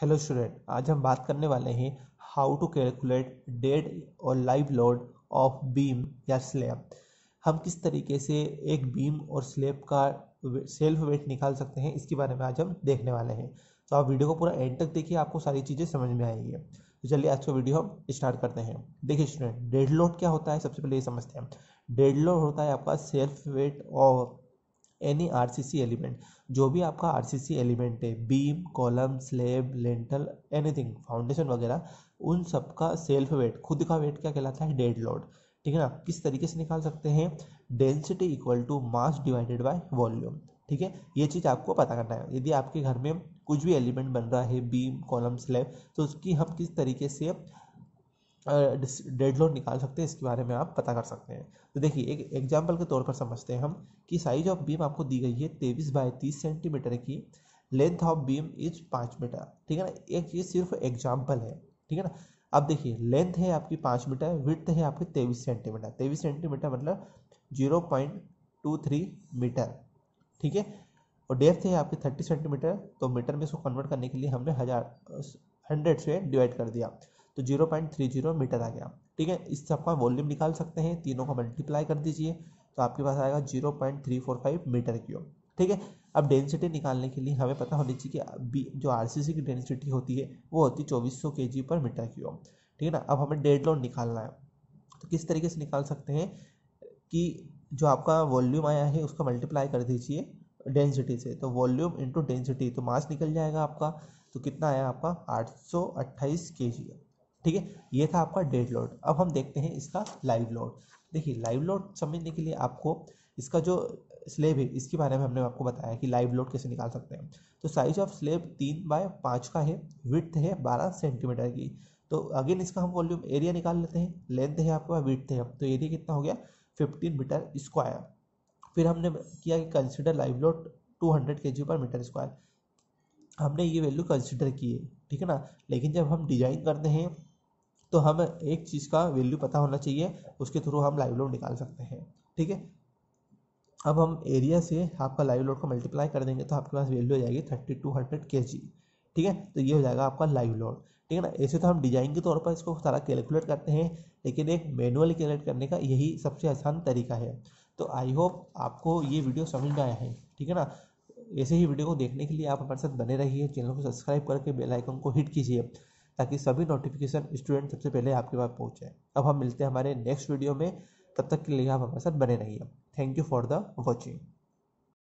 hello student आज हम बात करने वाले हैं हाउ टू कैलकुलेट डेड और लाइव लोड ऑफ बीम या स्लैब हम किस तरीके से एक बीम और स्लैब का सेल्फ वेट निकाल सकते हैं इसके बारे में आज हम देखने वाले हैं तो आप वीडियो को पूरा एंड तक देखिए आपको सारी चीज़ें समझ में आएंगी तो चलिए आज का वीडियो हम स्टार्ट करते हैं देखिए स्टूडेंट डेड लोड क्या होता है सबसे पहले ये समझते हैं डेड लोड होता है आपका self weight of any R element जो भी आपका आर एलिमेंट है beam column slab lintel anything foundation वगैरह उन सब का सेल्फ वेट खुद का वेट क्या कहलाता है डेड लोड ठीक है ना किस तरीके से निकाल सकते हैं density equal to mass divided by volume ठीक है ये चीज़ आपको पता करना है यदि आपके घर में कुछ भी एलिमेंट बन रहा है बीम कॉलम स्लैब तो उसकी हम किस तरीके से डेड लोड निकाल सकते हैं इसके बारे में आप पता कर सकते हैं तो देखिए एक एग्जाम्पल के तौर पर समझते हैं हम कि साइज ऑफ बीम आपको दी गई है तेईस बाय तीस सेंटीमीटर की लेंथ ऑफ बीम इज पाँच मीटर ठीक है ना एक ये सिर्फ एग्जाम्पल है ठीक है ना अब देखिए लेंथ है आपकी पाँच मीटर विथ है आपकी तेईस सेंटीमीटर तेईस सेंटीमीटर मतलब zero point two three metre ठीक है और डेप्थ है आपकी थर्टी सेंटीमीटर तो मीटर में इसको कन्वर्ट करने के लिए हमने हज़ार हंड्रेड से डिवाइड कर दिया तो zero point three zero metre आ गया ठीक है इस सबका वॉल्यूम निकाल सकते हैं तीनों का मल्टीप्लाई कर दीजिए तो आपके पास आएगा zero point three four five metre cube ठीक है अब डेंसिटी निकालने के लिए हमें पता होनी चाहिए कि जो आर की डेंसिटी होती है वो होती है चौबीस सौ के जी पर मीटर क्यूब ठीक है ना अब हमें डेड लोड निकालना है तो किस तरीके से निकाल सकते हैं कि जो आपका वॉल्यूम आया है उसका मल्टीप्लाई कर दीजिए डेंसिटी से तो वॉल्यूम इंटू डेंसिटी तो मास निकल जाएगा आपका तो कितना आया आपका आठ सौ अट्ठाईस के जी ठीक है ये था आपका डेड लोड अब हम देखते हैं इसका लाइव लोड देखिए लाइव लोड समझने के लिए आपको इसका जो स्लेब है इसके बारे में हमने आपको बताया कि लाइव लोड कैसे निकाल सकते हैं तो साइज ऑफ स्लेब तीन बाय पाँच का है विथ है बारह सेंटीमीटर की तो अगेन इसका हम वॉल्यूम एरिया निकाल लेते हैं लेंथ है आपका विथ है तो एरिया कितना हो गया फिफ्टीन मीटर स्क्वायर फिर हमने किया कि consider live load two hundred K G पर मीटर स्क्वायर हमने ये वैल्यू कंसिडर की है ठीक है ना लेकिन जब हम डिजाइन करते हैं तो हमें एक चीज़ का वैल्यू पता होना चाहिए उसके थ्रू हम लाइव लोड निकाल सकते हैं ठीक है अब हम एरिया से आपका लाइव लोड को मल्टीप्लाई कर देंगे तो आपके पास वैल्यू हो जाएगी थर्टी टू हंड्रेड के जी ठीक है तो ये हो जाएगा आपका लाइव लोड ठीक है ना ऐसे तो हम डिजाइन के तौर पर इसको सारा कैलकुलेट करते हैं लेकिन एक मैनुअली कैलकुलेट करने का यही सबसे आसान तरीका है तो आई होप आपको ये वीडियो समझ में आया है ठीक है ना ऐसे ही वीडियो को देखने के लिए आप हमारे साथ बने रहिए चैनल को सब्सक्राइब करके बेल आइकन को हिट कीजिए ताकि सभी नोटिफिकेशन स्टूडेंट सबसे पहले आपके पास पहुँच जाए अब हम मिलते हैं हमारे नेक्स्ट वीडियो में तब तक के लिए आप हमारे साथ बने रहिए thank you for the watching